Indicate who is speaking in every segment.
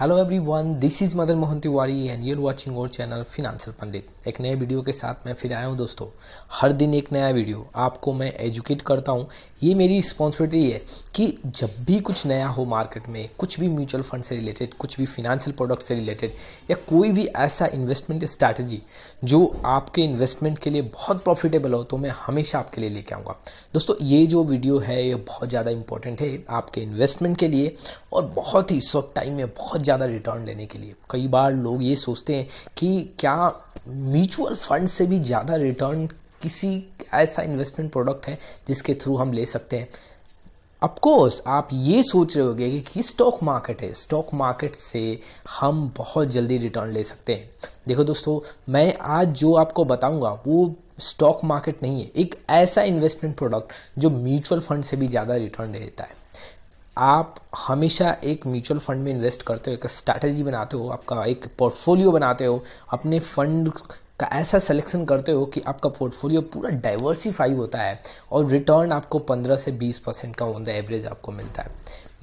Speaker 1: hello everyone this is Madan Mohan Tiwari and you're watching our channel financial Pandit एक नए video के साथ मैं फिर आया हूँ दोस्तों हर दिन एक नया वीडियो आपको मैं एजुकेट करता हूँ ये मेरी रिस्पॉन्सिबिलिटी है कि जब भी कुछ नया हो मार्केट में कुछ भी म्यूचुअल फंड से रिलेटेड कुछ भी फिनेंशियल प्रोडक्ट से रिलेटेड या कोई भी ऐसा इन्वेस्टमेंट स्ट्रैटेजी जो आपके इन्वेस्टमेंट के लिए बहुत प्रॉफिटेबल हो तो मैं हमेशा आपके लिए लेके आऊँगा दोस्तों ये जो वीडियो है ये बहुत ज़्यादा इंपॉर्टेंट है आपके इन्वेस्टमेंट के लिए और बहुत ही शॉर्ट टाइम में बहुत ज़्यादा रिटर्न लेने के लिए कई बार लोग ये सोचते हैं कि क्या म्यूचुअल फंड से भी ज़्यादा रिटर्न किसी ऐसा इन्वेस्टमेंट प्रोडक्ट है जिसके थ्रू हम ले सकते हैं अफकोर्स आप ये सोच रहे होंगे कि, किस स्टॉक मार्केट है स्टॉक मार्केट से हम बहुत जल्दी रिटर्न ले सकते हैं देखो दोस्तों मैं आज जो आपको बताऊंगा वो स्टॉक मार्केट नहीं है एक ऐसा इन्वेस्टमेंट प्रोडक्ट जो म्यूचुअल फंड से भी ज़्यादा रिटर्न दे देता है आप हमेशा एक म्यूचुअल फंड में इन्वेस्ट करते हो एक स्ट्रैटेजी बनाते हो आपका एक पोर्टफोलियो बनाते हो अपने फंड का ऐसा सिलेक्शन करते हो कि आपका पोर्टफोलियो पूरा डाइवर्सिफाई होता है और रिटर्न आपको 15 से 20 परसेंट का ऑन द एवरेज आपको मिलता है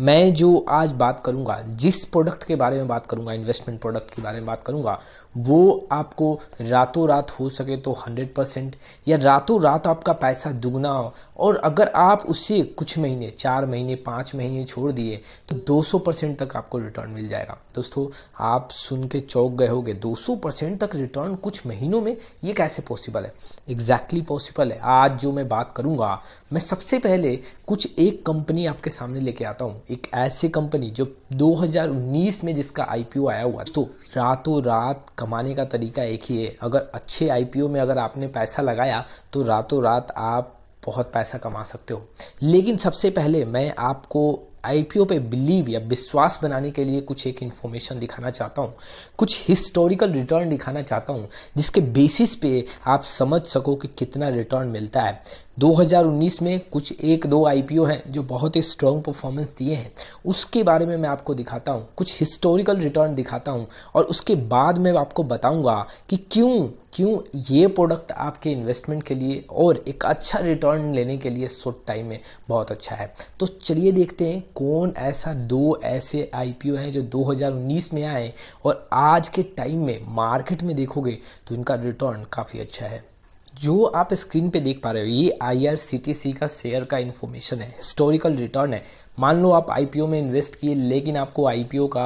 Speaker 1: मैं जो आज बात करूंगा जिस प्रोडक्ट के बारे में बात करूंगा इन्वेस्टमेंट प्रोडक्ट के बारे में बात करूंगा वो आपको रातों रात हो सके तो 100 परसेंट या रातों रात आपका पैसा दुगना हो और अगर आप उससे कुछ महीने चार महीने पाँच महीने छोड़ दिए तो 200 परसेंट तक आपको रिटर्न मिल जाएगा दोस्तों आप सुन के चौक गए होगे 200 परसेंट तक रिटर्न कुछ महीनों में ये कैसे पॉसिबल है एग्जैक्टली exactly पॉसिबल है आज जो मैं बात करूँगा मैं सबसे पहले कुछ एक कंपनी आपके सामने लेके आता हूँ एक ऐसी कंपनी जो दो में जिसका आईपीओ आया हुआ तो रातों रात कमाने का तरीका एक ही है अगर अच्छे आई में अगर आपने पैसा लगाया तो रातों रात आप बहुत पैसा कमा सकते हो लेकिन सबसे पहले मैं आपको आईपीओ पे बिलीव या विश्वास बनाने के लिए कुछ एक इन्फॉर्मेशन दिखाना चाहता हूँ कुछ हिस्टोरिकल रिटर्न दिखाना चाहता हूँ जिसके बेसिस पे आप समझ सको कि कितना रिटर्न मिलता है 2019 में कुछ एक दो आई हैं जो बहुत ही स्ट्रॉन्ग परफॉर्मेंस दिए हैं उसके बारे में मैं आपको दिखाता हूँ कुछ हिस्टोरिकल रिटर्न दिखाता हूँ और उसके बाद मैं आपको बताऊँगा कि क्यों क्यों ये प्रोडक्ट आपके इन्वेस्टमेंट के लिए और एक अच्छा रिटर्न लेने के लिए शॉर्ट टाइम में बहुत अच्छा है तो चलिए देखते हैं कौन ऐसा दो ऐसे आईपीओ हैं जो 2019 में आए और आज के टाइम में मार्केट में देखोगे तो इनका रिटर्न काफ़ी अच्छा है जो आप स्क्रीन पे देख पा रहे हो ये आई का शेयर का इन्फॉर्मेशन है हिस्टोरिकल रिटर्न है मान लो आप आईपीओ में इन्वेस्ट किए लेकिन आपको आईपीओ का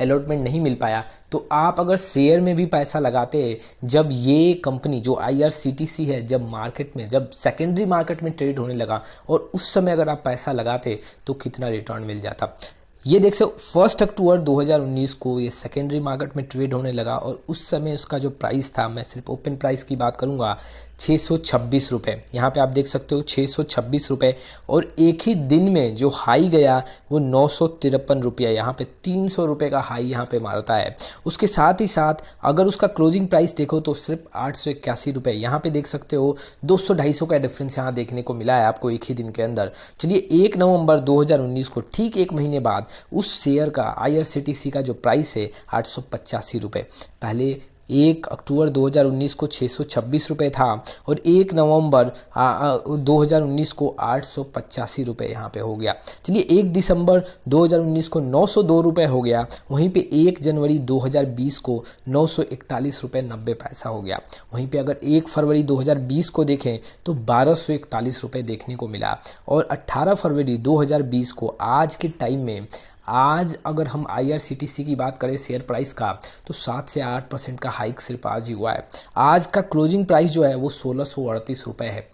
Speaker 1: अलॉटमेंट नहीं मिल पाया तो आप अगर शेयर में भी पैसा लगाते हैं जब ये कंपनी जो आई है जब मार्केट में जब सेकेंडरी मार्केट में ट्रेड होने लगा और उस समय अगर आप पैसा लगाते तो कितना रिटर्न मिल जाता ये देख सो फर्स्ट अक्टूबर 2019 को ये सेकेंडरी मार्केट में ट्रेड होने लगा और उस समय उसका जो प्राइस था मैं सिर्फ ओपन प्राइस की बात करूंगा छः सौ छब्बीस रुपये यहाँ पर आप देख सकते हो छः सौ छब्बीस रुपये और एक ही दिन में जो हाई गया वो नौ सौ तिरपन रुपया यहाँ पे तीन सौ रुपये का हाई यहाँ पे मारता है उसके साथ ही साथ अगर उसका क्लोजिंग प्राइस देखो तो सिर्फ आठ सौ इक्यासी रुपये यहाँ पे देख सकते हो दो सौ ढाई सौ का डिफरेंस यहाँ देखने को मिला है आपको एक ही दिन के अंदर चलिए एक नवंबर 2019 को ठीक एक महीने बाद उस शेयर का आई का जो प्राइस है आठ सौ पचासी रुपये पहले एक अक्टूबर 2019 को छः रुपए था और एक नवंबर 2019 को आठ सौ पचासी रुपये यहाँ पे हो गया चलिए एक दिसंबर 2019 को नौ सौ दो रुपये हो गया वहीं पे एक जनवरी 2020 को नौ सौ इकतालीस रुपये नब्बे पैसा हो गया वहीं पे अगर एक फरवरी 2020 को देखें तो बारह सौ इकतालीस रुपये देखने को मिला और 18 फरवरी 2020 को आज के टाइम में आज अगर हम आईआरसीटीसी की बात करें शेयर प्राइस का तो सात से आठ परसेंट का हाइक सिर्फ आज ही हुआ है आज का क्लोजिंग प्राइस जो है वो सोलह सौ अड़तीस रुपये है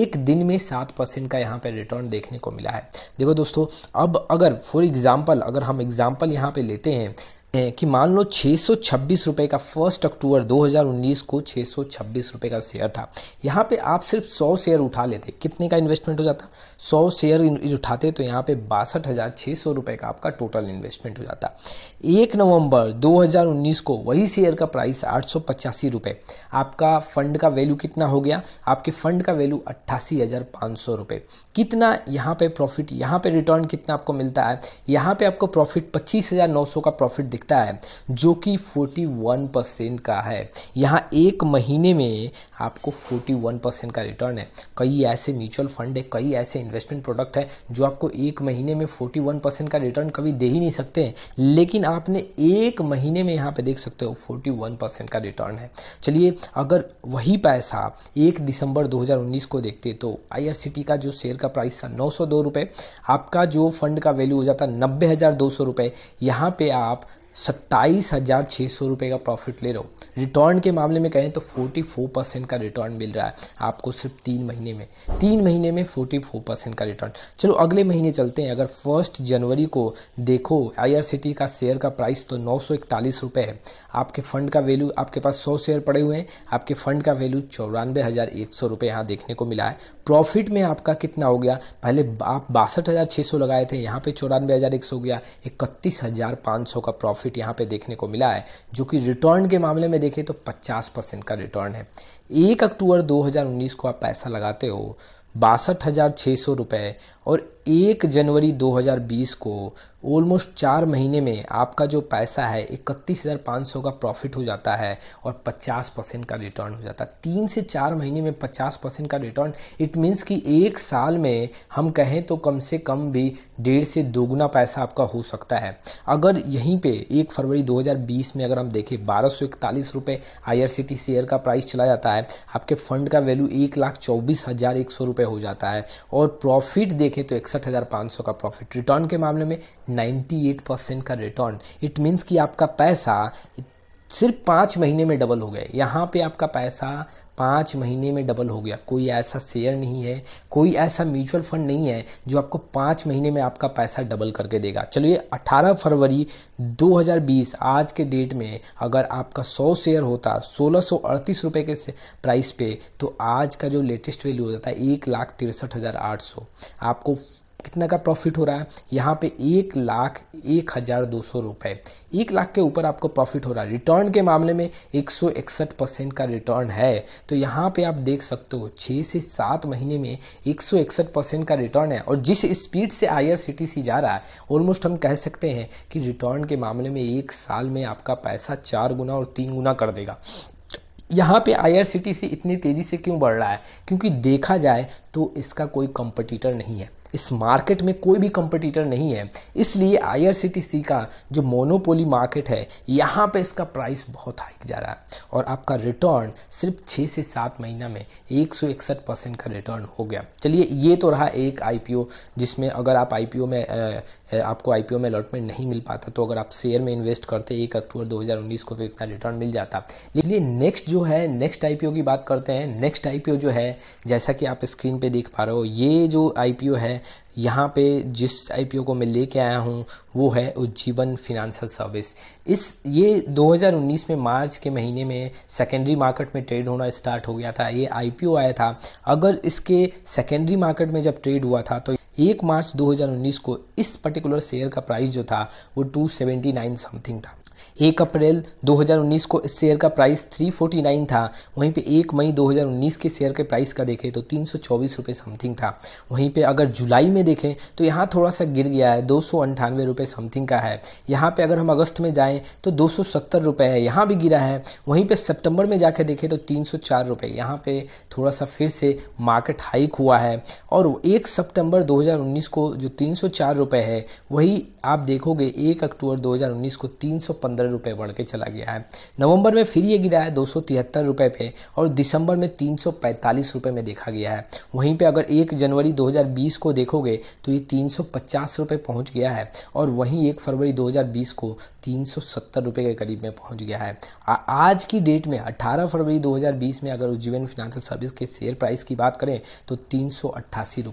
Speaker 1: एक दिन में सात परसेंट का यहाँ पर रिटर्न देखने को मिला है देखो दोस्तों अब अगर फॉर एग्ज़ाम्पल अगर हम एग्ज़ाम्पल यहाँ पर लेते हैं हैं कि मान लो छः रुपए का फर्स्ट अक्टूबर 2019 को छः रुपए का शेयर था यहाँ पे आप सिर्फ 100 शेयर उठा लेते कितने का इन्वेस्टमेंट हो जाता 100 शेयर उठाते तो यहाँ पे बासठ रुपए का आपका टोटल इन्वेस्टमेंट हो जाता एक नवंबर 2019 को वही शेयर का प्राइस आठ रुपए आपका फंड का वैल्यू कितना हो गया आपके फंड का वैल्यू अट्ठासी रुपए कितना यहाँ पे प्रॉफिट यहाँ पे रिटर्न कितना आपको मिलता है यहाँ पे आपको प्रॉफिट पच्चीस का प्रॉफिट देखता है जो कि 41 परसेंट का है यहाँ एक महीने में आपको 41 परसेंट का रिटर्न है कई ऐसे म्यूचुअल फंड है कई ऐसे इन्वेस्टमेंट प्रोडक्ट है जो आपको एक महीने में 41 परसेंट का रिटर्न कभी दे ही नहीं सकते हैं लेकिन आपने एक महीने में यहाँ पे देख सकते हो 41 परसेंट का रिटर्न है चलिए अगर वही पैसा एक दिसंबर 2019 को देखते तो आई का जो शेयर का प्राइस था नौ आपका जो फंड का वैल्यू हो जाता नब्बे हज़ार दो सौ रुपये यहाँ पर आप सत्ताईस हज़ार छः सौ रुपये का प्रॉफिट ले रहे हो रिटर्न के मामले में कहें तो फोर्टी फोर परसेंट का रिटर्न मिल रहा है आपको सिर्फ तीन महीने में तीन महीने में फोर्टी फोर परसेंट का रिटर्न चलो अगले महीने चलते हैं अगर फर्स्ट जनवरी को देखो आई का शेयर का प्राइस तो नौ सौ इकतालीस रुपये है आपके फंड का वैल्यू आपके पास सौ शेयर पड़े हुए हैं आपके फंड का वैल्यू चौरानवे हज़ार एक सौ रुपये यहाँ देखने को मिला है प्रॉफिट में आपका कितना हो गया पहले आप बासठ हज़ार छः सौ लगाए थे यहाँ पे चौरानवे हज़ार एक सौ गया इकतीस हज़ार पाँच सौ का प्रॉफिट प्रॉफिट यहाँ पे देखने को मिला है जो कि रिटर्न के मामले में देखें तो 50 परसेंट का रिटर्न है एक अक्टूबर 2019 को आप पैसा लगाते हो बासठ हज़ार छः सौ रुपये और एक जनवरी 2020 को ऑलमोस्ट चार महीने में आपका जो पैसा है इकतीस हज़ार पाँच सौ का प्रॉफिट हो जाता है और 50 परसेंट का रिटर्न हो जाता है तीन से चार महीने में 50 परसेंट का रिटर्न इट मीन्स कि एक साल में हम कहें तो कम से कम भी डेढ़ से दोगुना पैसा आपका हो सकता है अगर यहीं पे एक फरवरी 2020 में अगर हम देखें बारह सौ इकतालीस रुपये आई शेयर का प्राइस चला जाता है आपके फंड का वैल्यू एक लाख चौबीस हज़ार एक सौ रुपये हो जाता है और प्रॉफिट देख देखें तो इकसठ हज़ार पाँच सौ का प्रॉफिट रिटर्न के मामले में 98 परसेंट का रिटर्न इट मीन्स कि आपका पैसा सिर्फ पाँच महीने में डबल हो गए यहाँ पे आपका पैसा पाँच महीने में डबल हो गया कोई ऐसा शेयर नहीं है कोई ऐसा म्यूचुअल फंड नहीं है जो आपको पाँच महीने में आपका पैसा डबल करके देगा चलिए 18 फरवरी 2020 आज के डेट में अगर आपका 100 शेयर होता सोलह सौ रुपये के प्राइस पे तो आज का जो लेटेस्ट वैल्यू हो जाता है एक लाख तिरसठ हज़ार आठ सौ आपको कितना का प्रॉफिट हो रहा है यहाँ पे एक लाख एक हज़ार दो सौ रुपये एक लाख के ऊपर आपको प्रॉफिट हो रहा है रिटर्न के मामले में एक सौ इकसठ परसेंट का रिटर्न है तो यहाँ पे आप देख सकते हो छः से सात महीने में एक सौ इकसठ परसेंट का रिटर्न है और जिस स्पीड से आई जा रहा है ऑलमोस्ट हम कह सकते हैं कि रिटर्न के मामले में एक साल में आपका पैसा चार गुना और तीन गुना कर देगा यहाँ पे सी इतनी तेज़ी से क्यों बढ़ रहा है क्योंकि देखा जाए तो इसका कोई कंपटीटर नहीं है इस मार्केट में कोई भी कंपटीटर नहीं है इसलिए आई का जो मोनोपोली मार्केट है यहाँ पे इसका प्राइस बहुत हाइक जा रहा है और आपका रिटर्न सिर्फ छः से सात महीना में एक परसेंट का रिटर्न हो गया चलिए ये तो रहा एक आई जिसमें अगर आप आई में आपको आई में अलॉटमेंट नहीं मिल पाता तो अगर आप शेयर में इन्वेस्ट करते एक अक्टूबर 2019 को तो इतना रिटर्न मिल जाता लेकिन नेक्स्ट जो है नेक्स्ट आई की बात करते हैं नेक्स्ट आई जो है जैसा कि आप स्क्रीन पे देख पा रहे हो ये जो आई है यहाँ पे जिस आईपीओ को मैं लेके आया हूँ वो है उज्जीवन फिनेंशियल सर्विस इस ये 2019 में मार्च के महीने में सेकेंडरी मार्केट में ट्रेड होना स्टार्ट हो गया था ये आईपीओ आया था अगर इसके सेकेंडरी मार्केट में जब ट्रेड हुआ था तो एक मार्च 2019 को इस पर्टिकुलर शेयर का प्राइस जो था वो 279 समथिंग था एक अप्रैल 2019 को इस शेयर का प्राइस 349 था वहीं पे एक मई 2019 के शेयर के प्राइस का देखें तो तीन सौ समथिंग था वहीं पे अगर जुलाई में देखें तो यहाँ थोड़ा सा गिर गया है दो सौ समथिंग का है यहाँ पे अगर हम अगस्त में जाएँ तो दो सौ है यहाँ भी गिरा है वहीं पर सितंबर में जाके देखें तो तीन सौ यहाँ पर थोड़ा सा फिर से मार्केट हाइक हुआ है और एक सितंबर 2019 को जो तीन रुपए है वही आप देखोगे एक अक्टूबर 2019 को तीन पंद्रह रुपये बढ़ के चला गया है नवंबर में फिर ये गिरा है दो सौ तिहत्तर रुपये पे और दिसंबर में तीन सौ पैंतालीस रुपये में देखा गया है वहीं पे अगर एक जनवरी 2020 को देखोगे तो ये तीन सौ पचास रुपये पहुँच गया है और वहीं एक फरवरी 2020 को तीन सौ सत्तर रुपये के करीब में पहुँच गया है आ, आज की डेट में अट्ठारह फरवरी दो में अगर उज्जीवन फिनेंशियल सर्विस के शेयर प्राइस की बात करें तो तीन सौ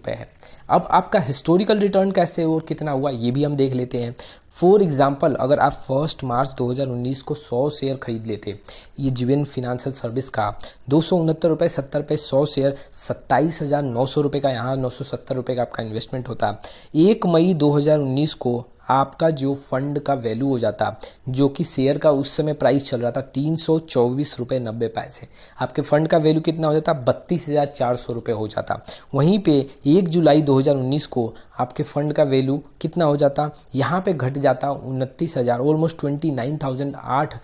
Speaker 1: है अब आपका हिस्टोरिकल रिटर्न कैसे और कितना हुआ ये भी हम देख लेते हैं फॉर एग्जाम्पल अगर आप फर्स्ट मार्च 2019 को 100 शेयर खरीद लेते ये जीवन फिनेंशियल सर्विस का दो सौ उनहत्तर रुपये सत्तर रुपये सौ शेयर सत्ताईस हज़ार नौ सौ रुपये का यहाँ नौ सौ सत्तर रुपये का आपका इन्वेस्टमेंट होता एक मई 2019 को आपका जो फंड का वैल्यू हो जाता जो कि शेयर का उस समय प्राइस चल रहा था तीन सौ चौबीस रुपये नब्बे पैसे आपके फंड का वैल्यू कितना हो जाता बत्तीस हज़ार चार सौ रुपये हो जाता वहीं पे एक जुलाई 2019 को आपके फंड का वैल्यू कितना हो जाता यहाँ पे घट जाता उनतीस हज़ार ऑलमोस्ट ट्वेंटी नाइन थाउजेंड आठ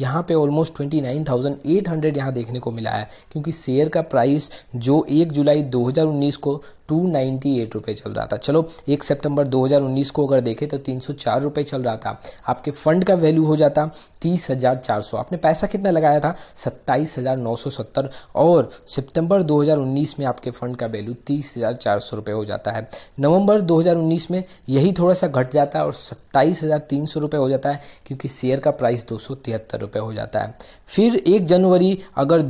Speaker 1: यहाँ पे almost twenty nine thousand eight hundred यहाँ देखने को मिला है क्योंकि शेयर का प्राइस जो एक जुलाई 2019 को टू नाइन्टी एट रुपये चल रहा था चलो एक सितंबर 2019 को अगर देखें तो तीन सौ चार रुपये चल रहा था आपके फंड का वैल्यू हो जाता तीस हज़ार चार सौ आपने पैसा कितना लगाया था सत्ताईस हज़ार नौ सौ सत्तर और सितंबर 2019 में आपके फंड का वैल्यू तीस हज़ार चार सौ रुपये हो जाता है नवंबर 2019 में यही थोड़ा सा घट जाता है और सत्ताईस हज़ार तीन सौ रुपये हो जाता है क्योंकि शेयर का प्राइस दो सौ तिहत्तर रुपये हो जाता है फिर एक जनवरी अगर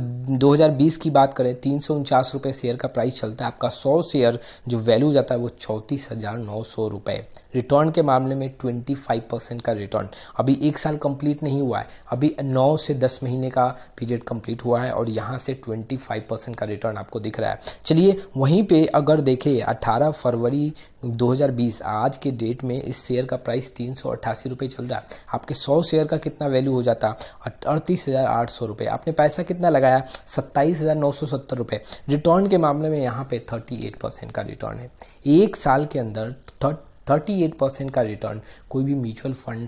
Speaker 1: 2020 की बात करें तीन सौ उनचास रुपये शेयर का प्राइस चलता है आपका सौ शेयर जो वैल्यू जाता है वो चौंतीस हज़ार नौ सौ रुपये रिटर्न के मामले में ट्वेंटी फाइव परसेंट का रिटर्न अभी एक साल कंप्लीट नहीं हुआ है अभी नौ से दस महीने का पीरियड कंप्लीट हुआ है और यहाँ से ट्वेंटी फाइव परसेंट का रिटर्न आपको दिख रहा है चलिए वहीं पे अगर देखें अट्ठारह फरवरी 2020 आज के डेट में इस शेयर का प्राइस तीन सौ चल रहा है आपके सौ शेयर का कितना वैल्यू हो जाता अड़तीस हज़ार आठ सौ रुपये आपने पैसा कितना लगाया सत्ताईस हज़ार नौ सौ सत्तर रुपये रिटर्न के मामले में यहाँ पे थर्टी एट परसेंट का रिटर्न है एक साल के अंदर थर्ट 38 परसेंट का रिटर्न कोई भी म्यूचुअल फंड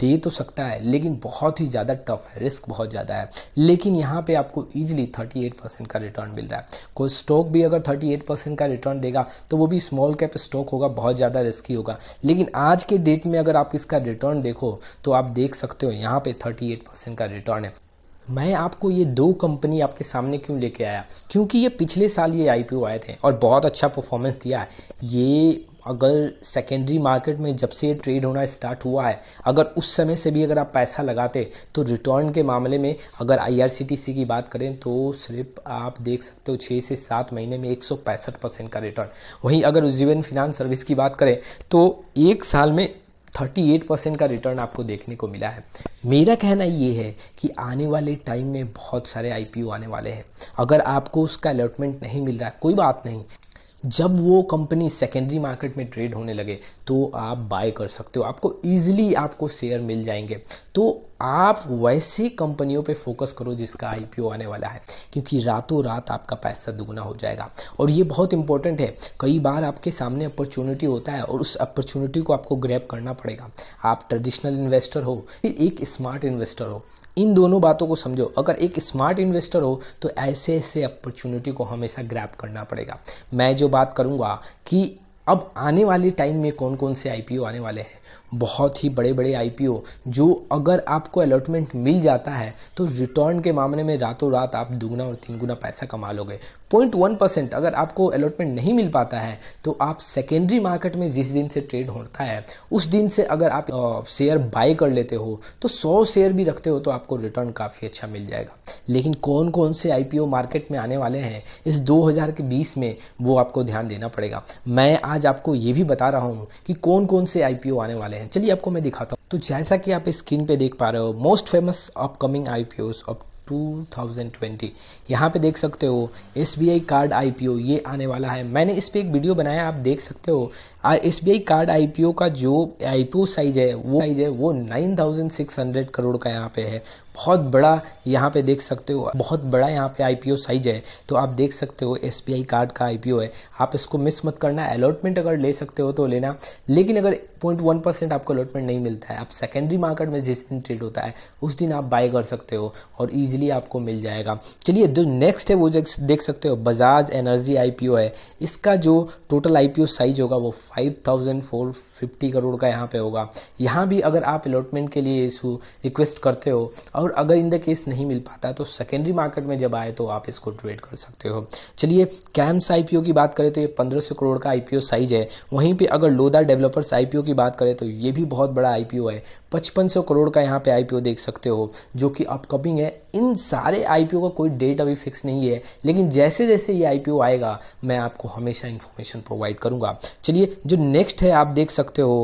Speaker 1: दे तो सकता है लेकिन बहुत ही ज़्यादा टफ है रिस्क बहुत ज़्यादा है लेकिन यहाँ पे आपको ईजिली 38 परसेंट का रिटर्न मिल रहा है कोई स्टॉक भी अगर 38 परसेंट का रिटर्न देगा तो वो भी स्मॉल कैप स्टॉक होगा बहुत ज़्यादा रिस्की होगा लेकिन आज के डेट में अगर आप इसका रिटर्न देखो तो आप देख सकते हो यहाँ पे थर्टी परसेंट का रिटर्न है मैं आपको ये दो कंपनी आपके सामने क्यों लेके आया क्योंकि ये पिछले साल ये आईपीओ आए थे और बहुत अच्छा परफॉर्मेंस दिया है ये अगर सेकेंडरी मार्केट में जब से ट्रेड होना स्टार्ट हुआ है अगर उस समय से भी अगर आप पैसा लगाते तो रिटर्न के मामले में अगर आईआरसीटीसी की बात करें तो सिर्फ आप देख सकते हो छः से सात महीने में एक परसेंट का रिटर्न वहीं अगर उज्जीवन फिनांस सर्विस की बात करें तो एक साल में 38 परसेंट का रिटर्न आपको देखने को मिला है मेरा कहना ये है कि आने वाले टाइम में बहुत सारे आईपीओ आने वाले हैं अगर आपको उसका अलॉटमेंट नहीं मिल रहा है कोई बात नहीं जब वो कंपनी सेकेंडरी मार्केट में ट्रेड होने लगे तो आप बाय कर सकते हो आपको ईजिली आपको शेयर मिल जाएंगे तो आप वैसी कंपनियों पे फोकस करो जिसका आईपीओ आने वाला है क्योंकि रातों रात आपका पैसा दुगना हो जाएगा और ये बहुत इंपॉर्टेंट है कई बार आपके सामने अपॉर्चुनिटी होता है और उस अपॉर्चुनिटी को आपको ग्रैप करना पड़ेगा आप ट्रेडिशनल इन्वेस्टर हो फिर एक स्मार्ट इन्वेस्टर हो इन दोनों बातों को समझो अगर एक स्मार्ट इन्वेस्टर हो तो ऐसे ऐसे अपॉर्चुनिटी को हमेशा ग्रैप करना पड़ेगा मैं जो बात करूँगा कि अब आने वाले टाइम में कौन कौन से आईपीओ आने वाले हैं बहुत ही बड़े बड़े आईपीओ जो अगर आपको अलॉटमेंट मिल जाता है तो रिटर्न के मामले में रातों रात आप दुगना और तीन गुना पैसा कमा लोगे पॉइंट वन परसेंट अगर आपको अलॉटमेंट नहीं मिल पाता है तो आप सेकेंडरी मार्केट में जिस दिन से ट्रेड होता है उस दिन से अगर आप शेयर बाय कर लेते हो तो सौ शेयर भी रखते हो तो आपको रिटर्न काफ़ी अच्छा मिल जाएगा लेकिन कौन कौन से आईपीओ मार्केट में आने वाले हैं इस दो के बीस में वो आपको ध्यान देना पड़ेगा मैं आज आपको ये भी बता रहा हूँ कि कौन कौन से आईपीओ आने वाले हैं हैं चलिए आपको मैं दिखाता हूँ तो जैसा कि आप स्क्रीन पे देख पा रहे हो most famous upcoming I P of 2020 यहाँ पे देख सकते हो एस कार्ड आई ये आने वाला है मैंने इस पर एक वीडियो बनाया आप देख सकते हो एस कार्ड आई का जो आई साइज है वो साइज है वो 9600 करोड़ का यहाँ पे है बहुत बड़ा यहाँ पे देख सकते हो बहुत बड़ा यहाँ पे आईपीओ साइज है तो आप देख सकते हो एसबीआई कार्ड का आईपीओ है आप इसको मिस मत करना अलॉटमेंट अगर ले सकते हो तो लेना लेकिन अगर पॉइंट वन परसेंट आपको अलॉटमेंट नहीं मिलता है आप सेकेंडरी मार्केट में जिस दिन ट्रेड होता है उस दिन आप बाय कर सकते हो और ईजिली आपको मिल जाएगा चलिए जो नेक्स्ट है वो देख सकते हो बजाज एनर्जी आई है इसका जो टोटल आई साइज होगा वो five thousand four fifty crore का यहाँ पे होगा यहाँ भी अगर आप अलॉटमेंट के लिए रिक्वेस्ट करते हो और और अगर इन द केस नहीं मिल पाता तो सेकेंडरी मार्केट में जब आए तो आप इसको ट्रेड कर सकते हो चलिए कैम्स आईपीओ की बात करें तो ये 1500 करोड़ का आईपीओ साइज है वहीं पे अगर लोदा डेवलपर्स आईपीओ की बात करें तो ये भी बहुत बड़ा आईपीओ है 5500 करोड़ का यहाँ पे आईपीओ देख सकते हो जो कि अपकमिंग है इन सारे आईपीओ का कोई डेट अभी फिक्स नहीं है लेकिन जैसे जैसे ये आईपीओ आएगा मैं आपको हमेशा इंफॉर्मेशन प्रोवाइड करूंगा चलिए जो नेक्स्ट है आप देख सकते हो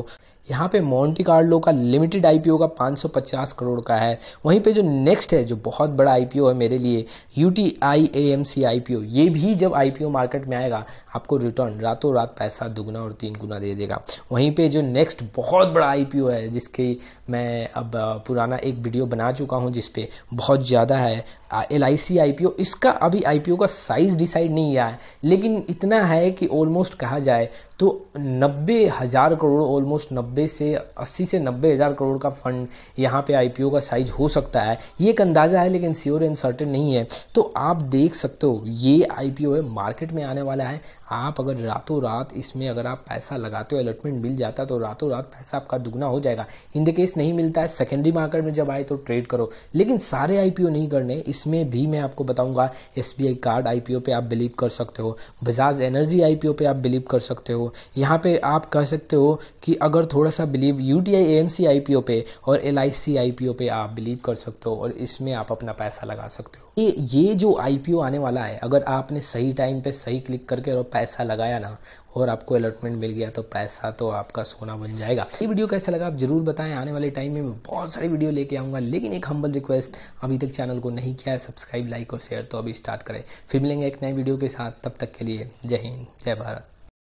Speaker 1: यहाँ पे मोन्टी कार्लो का लिमिटेड आईपीओ का 550 करोड़ का है वहीं पे जो नेक्स्ट है जो बहुत बड़ा आईपीओ है मेरे लिए U T I A M C I P O ये भी जब आईपीओ मार्केट में आएगा आपको रिटर्न रातों रात पैसा दुगना और तीन गुना दे देगा वहीं पे जो नेक्स्ट बहुत बड़ा आईपीओ है जिसकी मैं अब पुराना एक वीडियो बना चुका हूँ जिसपे बहुत ज़्यादा है L I C I P ओ इसका अभी आई पी ओ का साइज़ डिसाइड नहीं आया है लेकिन इतना है कि ऑलमोस्ट कहा जाए तो नब्बे हज़ार करोड़ ऑलमोस्ट नब्बे से अस्सी से नब्बे हज़ार करोड़ का फंड यहाँ पे आईपीओ का साइज हो सकता है ये एक अंदाज़ा है लेकिन श्योर एंड सर्टेन नहीं है तो आप देख सकते हो ये आईपीओ है मार्केट में आने वाला है आप अगर रातों रात इसमें अगर आप पैसा लगाते हो अलॉटमेंट मिल जाता है तो रातों रात पैसा आपका दुगना हो जाएगा इन द केस नहीं मिलता है सेकेंडरी मार्केट में जब आए तो ट्रेड करो लेकिन सारे आईपीओ नहीं करने इसमें भी मैं आपको बताऊंगा एसबीआई कार्ड आईपीओ पे आप बिलीव कर सकते हो बजाज एनर्जी आईपीओ पे आप बिलीव कर सकते हो यहाँ पे आप कह सकते हो कि अगर थोड़ा सा believe you T I M C I P O पे और L I C I P O पे आप बिलीव कर सकते हो और इसमें आप अपना पैसा लगा सकते हो ये ये जो आई पी ओ आने वाला है अगर आपने सही टाइम पे सही क्लिक करके और पैसा लगाया ना और आपको अलॉटमेंट मिल गया तो पैसा तो आपका सोना बन जाएगा ये वीडियो कैसा लगा आप जरूर बताएं आने वाले टाइम में मैं बहुत सारी वीडियो लेके आऊँगा लेकिन एक हम्बल रिक्वेस्ट अभी तक चैनल को नहीं किया है सब्सक्राइब लाइक और शेयर तो अभी स्टार्ट करें फिर मिलेंगे एक नए वीडियो के साथ तब तक के लिए जय हिंद जय भारत